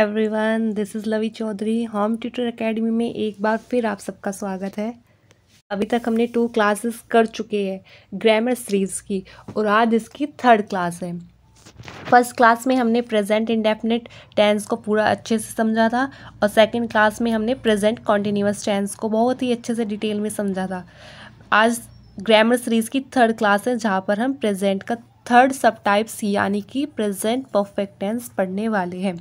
everyone this is Lavi Chaudhary home tutor academy में एक बार फिर आप सबका स्वागत है अभी तक हमने टू क्लासेस कर चुके हैं ग्रामर सीरीज़ की और आज इसकी थर्ड क्लास है फर्स्ट क्लास में हमने प्रेजेंट इंडेफिनिट टेंस को पूरा अच्छे से समझा था और सेकंड क्लास में हमने प्रेजेंट कॉन्टीन्यूस टेंस को बहुत ही अच्छे से डिटेल में समझा था आज ग्रामर सीरीज़ की थर्ड क्लास है जहाँ पर हम प्रेजेंट का थर्ड सब टाइप्स यानी कि प्रेजेंट परफेक्ट टेंस पढ़ने वाले हैं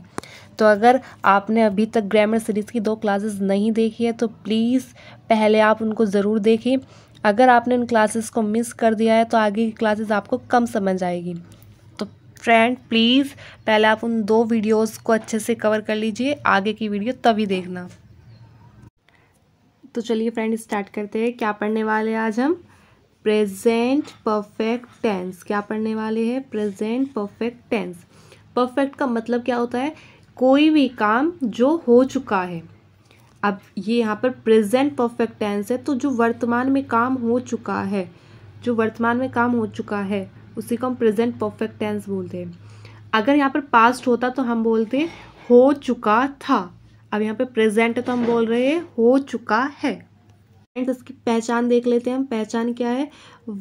तो अगर आपने अभी तक ग्रामर सीरीज़ की दो क्लासेस नहीं देखी है तो प्लीज़ पहले आप उनको ज़रूर देखें अगर आपने उन क्लासेस को मिस कर दिया है तो आगे की क्लासेस आपको कम समझ आएगी तो फ्रेंड प्लीज़ पहले आप उन दो वीडियोस को अच्छे से कवर कर लीजिए आगे की वीडियो तभी देखना तो चलिए फ्रेंड स्टार्ट करते हैं क्या पढ़ने वाले आज हम प्रेजेंट परफेक्ट टेंस क्या पढ़ने वाले हैं प्रेजेंट परफेक्ट टेंस परफेक्ट का मतलब क्या होता है कोई भी काम जो हो चुका है अब ये यहाँ पर प्रेजेंट परफेक्ट टेंस है तो जो वर्तमान में काम हो चुका है जो वर्तमान में काम हो चुका है उसी को हम प्रेजेंट परफेक्ट टेंस बोलते हैं अगर यहाँ पर पास्ट होता तो हम बोलते हो चुका था अब यहाँ पर प्रेजेंट है तो हम बोल रहे हैं हो चुका है फ्रेंड्स इसकी पहचान देख लेते हैं हम पहचान क्या है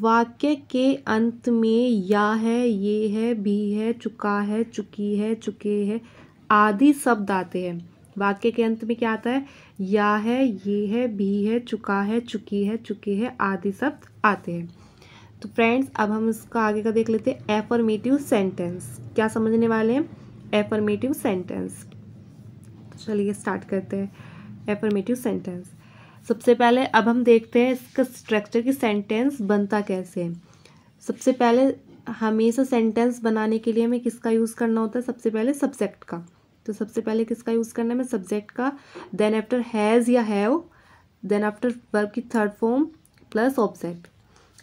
वाक्य के अंत में या है ये है भी है चुका है चुकी है चुके है आदि शब्द आते हैं वाक्य के अंत में क्या आता है या है ये है भी है चुका है चुकी है चुके है आदि शब्द आते हैं तो फ्रेंड्स अब हम इसका आगे का देख लेते हैं एफर्मेटिव सेंटेंस क्या समझने वाले हैं एफर्मेटिव सेंटेंस चलिए स्टार्ट करते हैं एफर्मेटिव सेंटेंस सबसे पहले अब हम देखते हैं इसका स्ट्रक्चर की सेंटेंस बनता कैसे है सबसे पहले हमेशा सेंटेंस बनाने के लिए हमें किसका यूज़ करना होता है सबसे पहले सब्जेक्ट का तो सबसे पहले किसका यूज़ करना है मैं सब्जेक्ट का देन आफ्टर हैज़ या हैव देन आफ्टर वर्ब की थर्ड फॉर्म प्लस ऑब्जेक्ट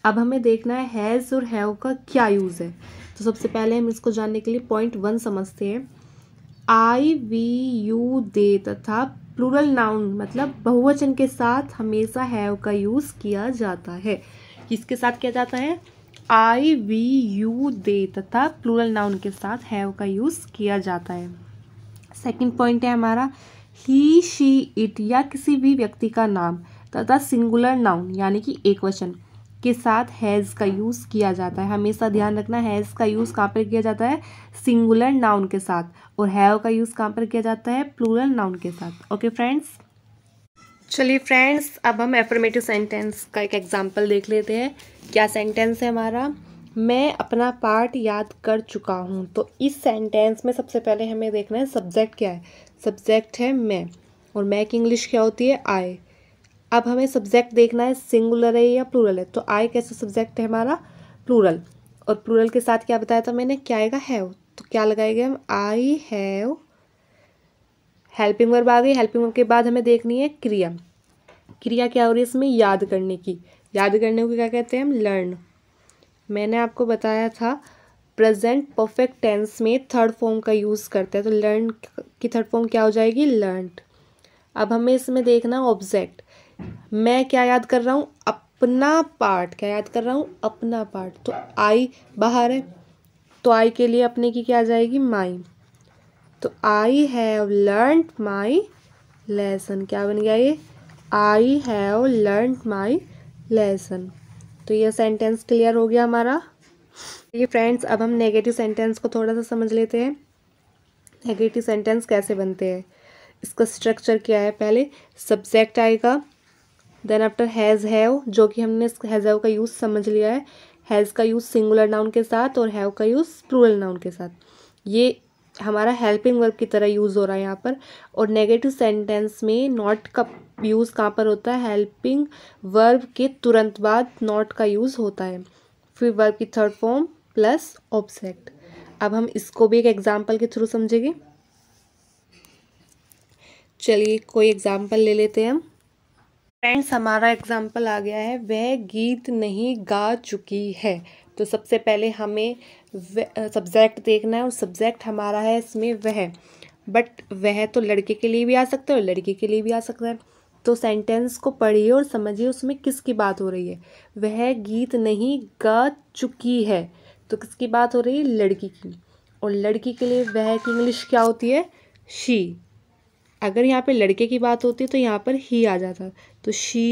अब हमें देखना है हैज़ और हैव का क्या यूज़ है तो सबसे पहले हम इसको जानने के लिए पॉइंट वन समझते हैं आई वी यू दे तथा प्लूरल नाउन मतलब बहुवचन के साथ हमेशा हैव का यूज़ किया जाता है किसके साथ किया जाता है आई वी यू दे तथा प्लूरल नाउन के साथ हैव का यूज़ किया जाता है सेकंड पॉइंट है हमारा ही शी इट या किसी भी व्यक्ति का नाम तथा सिंगुलर नाउन यानी कि एक वचन के साथ हैज़ का यूज़ किया जाता है हमेशा ध्यान रखना हैज़ का यूज़ कहाँ पर किया जाता है सिंगुलर नाउन के साथ और हैव का यूज़ कहाँ पर किया जाता है प्लूरल नाउन के साथ ओके फ्रेंड्स चलिए फ्रेंड्स अब हम एफर्मेटिव सेंटेंस का एक एग्जांपल देख लेते हैं क्या सेंटेंस है हमारा मैं अपना पार्ट याद कर चुका हूँ तो इस सेंटेंस में सबसे पहले हमें देखना है सब्जेक्ट क्या है सब्जेक्ट है मैं और मैं की इंग्लिश क्या होती है आई अब हमें सब्जेक्ट देखना है सिंगुलर है या प्लूरल है तो आई कैसा सब्जेक्ट है हमारा प्लूरल और प्लूरल के साथ क्या बताया था मैंने क्या आएगा हैव तो क्या लगाएंगे हम आई हैव हेल्पिंग वर्ब आ गई हेल्पिंग वर्ब के बाद हमें देखनी है क्रिया क्रिया क्या हो रही है इसमें याद करने की याद करने को क्या कहते हैं हम लर्न मैंने आपको बताया था प्रेजेंट परफेक्ट टेंस में थर्ड फॉर्म का यूज़ करते हैं तो लर्न की थर्ड फॉर्म क्या हो जाएगी लर्न अब हमें इसमें देखना ऑब्जेक्ट मैं क्या याद कर रहा हूँ अपना पार्ट क्या याद कर रहा हूँ अपना पार्ट तो आई बाहर है तो आई के लिए अपने की क्या आ जाएगी माई तो I have learn my lesson क्या बन गया ये I have learn my lesson तो ये सेंटेंस क्लियर हो गया हमारा ये फ्रेंड्स अब हम नेगेटिव सेंटेंस को थोड़ा सा समझ लेते हैं नेगेटिव सेंटेंस कैसे बनते हैं इसका स्ट्रक्चर क्या है पहले सब्जेक्ट आएगा देन आफ्टर हैज़ हैव जो कि हमने हैज़ हैव का यूज़ समझ लिया है हैज़ का यूज़ सिंगुलर नाउन के साथ और हैव का यूज़ प्लूरल नाउन के साथ ये हमारा हेल्पिंग वर्ब की तरह यूज़ हो रहा है यहाँ पर और नेगेटिव सेंटेंस में नॉट का यूज़ कहाँ पर होता है हेल्पिंग वर्ब के तुरंत बाद नॉट का यूज़ होता है फिर वर्ब की थर्ड फॉर्म प्लस ऑब्जेक्ट अब हम इसको भी एक एग्जाम्पल के थ्रू समझेंगे चलिए कोई एग्जाम्पल ले लेते हैं हम फ्रेंड्स हमारा एग्जाम्पल आ गया है वह गीत नहीं गा चुकी है तो सबसे पहले हमें सब्जेक्ट देखना है और सब्जेक्ट हमारा है इसमें वह बट वह तो लड़के के लिए भी आ सकता है और लड़की के लिए भी आ सकता है तो सेंटेंस को पढ़िए और समझिए उसमें किसकी बात हो रही है वह गीत नहीं गा चुकी है तो किसकी बात हो रही है लड़की की और लड़की के लिए वह की इंग्लिश क्या होती है शी अगर यहाँ पे लड़के की बात होती है तो यहाँ पर ही आ जाता तो शी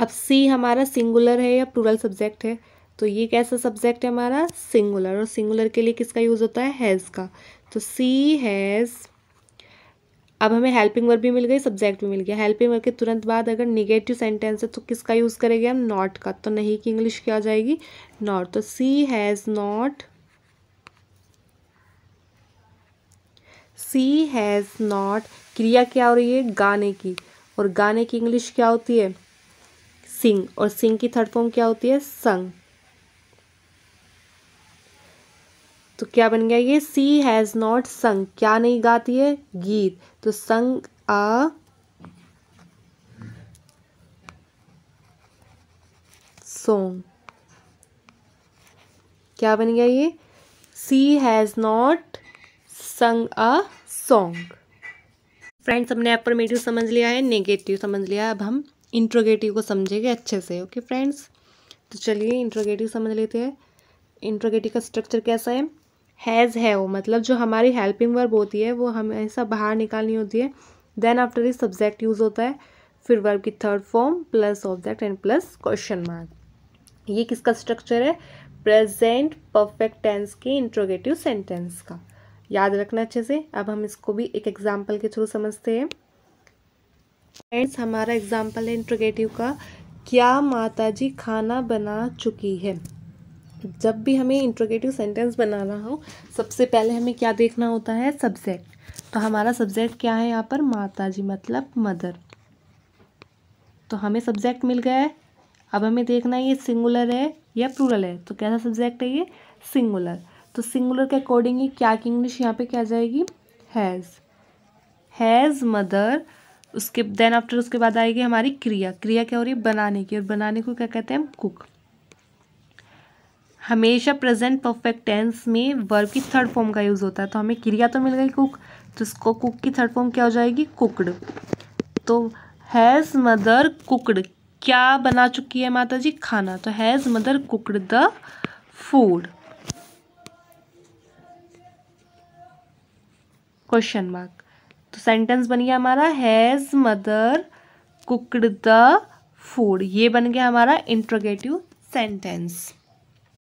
अब सी हमारा सिंगुलर है या प्लूरल सब्जेक्ट है तो ये कैसा सब्जेक्ट है हमारा सिंगुलर और सिंगुलर के लिए किसका यूज़ होता है हैज़ का तो सी हैज़ अब हमें हेल्पिंग वर्ब भी मिल गई सब्जेक्ट भी मिल गया हेल्पिंग वर्ब के तुरंत बाद अगर निगेटिव सेंटेंस है तो किसका यूज़ करेंगे हम नॉट का तो नहीं की इंग्लिश क्या आ जाएगी नॉट तो she has not she has not क्रिया क्या हो रही है गाने की और गाने की इंग्लिश क्या होती है सिंग और सिंग की थर्ड फॉर्म क्या होती है संग तो क्या बन गया ये सी हैज़ नॉट संग क्या नहीं गाती है गीत तो संग आ सॉन्ग क्या बन गया ये सी has not sung a song friends हमने एफर्मेटिव समझ लिया है नेगेटिव समझ लिया अब हम इंट्रोगेटिव को समझेंगे अच्छे से ओके okay, फ्रेंड्स तो चलिए इंट्रोगेटिव समझ लेते हैं इंट्रोगेटिव का स्ट्रक्चर कैसा है हैज़ है वो मतलब जो हमारी हेल्पिंग वर्ब होती है वो हमेशा बाहर निकालनी होती है then after this subject use होता है फिर वर्ब की third form plus object and plus question mark ये किसका स्ट्रक्चर है प्रेजेंट परफेक्ट टेंस की इंट्रोगेटिव सेंटेंस का याद रखना अच्छे से अब हम इसको भी एक एग्जाम्पल के थ्रू समझते हैं फ्रेंड्स हमारा एग्जाम्पल है इंट्रोगेटिव का क्या माताजी खाना बना चुकी है जब भी हमें इंट्रोगेटिव सेंटेंस बनाना हो सबसे पहले हमें क्या देखना होता है सब्जेक्ट तो हमारा सब्जेक्ट क्या है यहाँ पर माता जी मतलब मदर तो हमें सब्जेक्ट मिल गया है अब हमें देखना है ये सिंगुलर है या प्लूरल है तो कैसा सब्जेक्ट है ये सिंगुलर तो सिंगुलर के ही क्या की इंग्लिश यहाँ पे क्या जाएगी हैज़ हैज़ मदर उसके देन आफ्टर उसके बाद आएगी हमारी क्रिया क्रिया क्या हो रही है बनाने की और बनाने को क्या कहते हैं हम कुक हमेशा प्रेजेंट परफेक्ट टेंस में वर्ब की थर्ड फॉर्म का यूज़ होता है तो हमें क्रिया तो मिल गई कुक तो इसको कुक की थर्ड फॉर्म क्या हो जाएगी कुकड तो हैज़ मदर कुकड क्या बना चुकी है माता जी खाना तो has mother cooked the food question mark तो सेंटेंस बन गया हमारा has mother cooked the food ये बन गया हमारा इंट्रोगेटिव सेंटेंस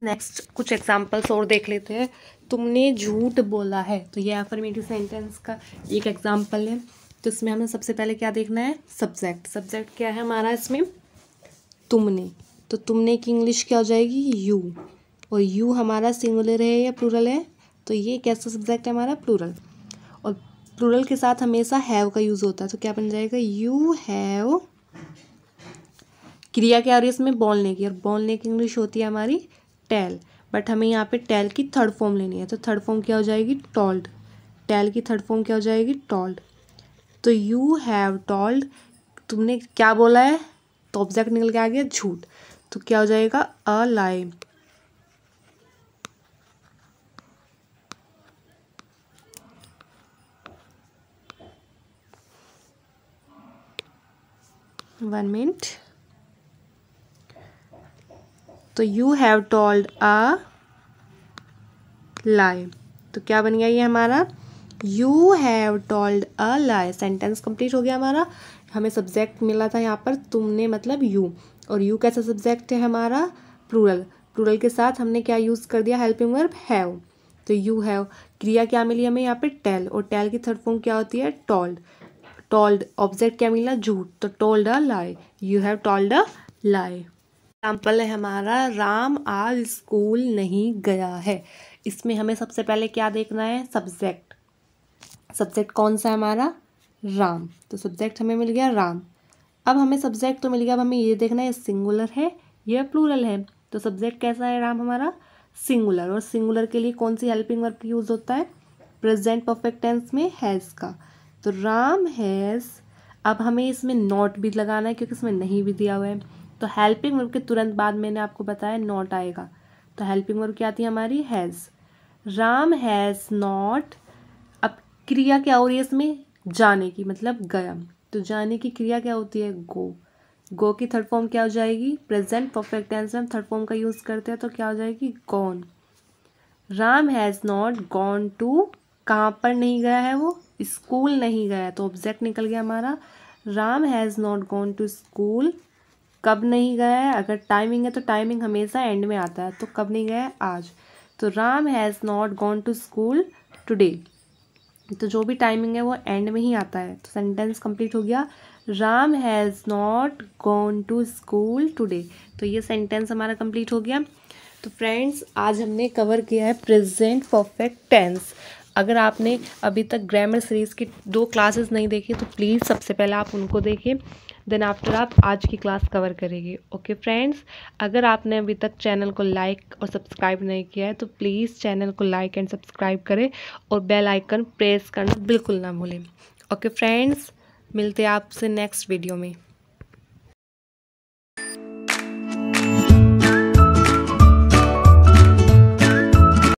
नेक्स्ट कुछ एग्जाम्पल्स और देख लेते हैं तुमने झूठ बोला है तो ये एफर्मेटिव सेंटेंस का एक एग्जाम्पल है तो इसमें हमें सबसे पहले क्या देखना है सब्जेक्ट सब्जेक्ट क्या है हमारा इसमें तुमने तो तुमने की इंग्लिश क्या हो जाएगी यू और यू हमारा सिंगुलर है या प्लूरल है तो ये कैसा सब्जेक्ट है हमारा प्लूरल और प्लूरल के साथ हमेशा हैव का यूज़ होता है तो क्या बन जाएगा यू हैव क्रिया क्या हो रही है इसमें बोलने की और बोलने की इंग्लिश होती है हमारी टेल बट हमें यहाँ पे टेल की थर्ड फॉर्म लेनी है तो थर्ड फॉर्म क्या हो जाएगी टोल्ड टेल की थर्ड फॉर्म क्या हो जाएगी टोल्ड तो यू हैव टोल्ड तुमने क्या बोला है तो ऑब्जेक्ट निकल के आ गया झूठ तो क्या हो जाएगा अ लाई वन मिनट तो you have told a lie तो क्या बन गया ये हमारा you have told a lie sentence complete हो गया हमारा हमें सब्जेक्ट मिला था यहाँ पर तुमने मतलब यू और यू कैसा सब्जेक्ट है हमारा प्रूरल प्रूरल के साथ हमने क्या यूज़ कर दिया हेल्पिंग वर्ब हैव तो यू हैव क्रिया क्या मिली हमें यहाँ पे टेल और टेल की थर्ड फॉर्म क्या होती है टोल्ड टोल्ड ऑब्जेक्ट क्या मिला झूठ तो told a lie you have told a lie example है हमारा राम आज स्कूल नहीं गया है इसमें हमें सबसे पहले क्या देखना है सब्जेक्ट सब्जेक्ट कौन सा है हमारा राम तो सब्जेक्ट हमें मिल गया राम अब हमें सब्जेक्ट तो मिल गया अब हमें ये देखना है सिंगुलर है या प्लूरल है तो सब्जेक्ट कैसा है राम हमारा सिंगुलर और सिंगुलर के लिए कौन सी हेल्पिंग वर्ब यूज़ होता है प्रेजेंट परफेक्ट टेंस में हैज़ का तो राम हैज़ अब हमें इसमें नॉट भी लगाना है क्योंकि इसमें नहीं भी दिया हुआ है तो हेल्पिंग वर्ब के तुरंत बाद मैंने आपको बताया नॉट आएगा तो हेल्पिंग वर्ब क्या आती है हमारी हैज़ राम हैज़ नॉट अब क्रिया क्या हो रही है इसमें जाने की मतलब गया तो जाने की क्रिया क्या होती है गो गो की थर्ड फॉर्म क्या हो जाएगी प्रेजेंट परफेक्ट टेंस में हम थर्ड फॉर्म का यूज़ करते हैं तो क्या हो जाएगी gone Ram has not gone to कहाँ पर नहीं गया है वो स्कूल नहीं गया तो ऑब्जेक्ट निकल गया हमारा Ram has not gone to school कब नहीं गया है अगर टाइमिंग है तो टाइमिंग हमेशा एंड में आता है तो कब नहीं गया है आज तो Ram has not gone to school today तो जो भी टाइमिंग है वो एंड में ही आता है तो सेंटेंस कंप्लीट हो गया Ram has not gone to school today तो ये सेंटेंस हमारा कंप्लीट हो गया तो फ्रेंड्स आज हमने कवर किया है प्रेजेंट परफेक्ट टेंस अगर आपने अभी तक ग्रामर सीरीज़ की दो क्लासेस नहीं देखी तो प्लीज़ सबसे पहले आप उनको देखें देन आफ्टर आप आज की क्लास कवर करेंगे ओके फ्रेंड्स अगर आपने अभी तक चैनल को लाइक और सब्सक्राइब नहीं किया है तो प्लीज़ चैनल को लाइक एंड सब्सक्राइब करें और बेल आइकन प्रेस करना बिल्कुल ना भूलें ओके फ्रेंड्स मिलते हैं आपसे नेक्स्ट वीडियो में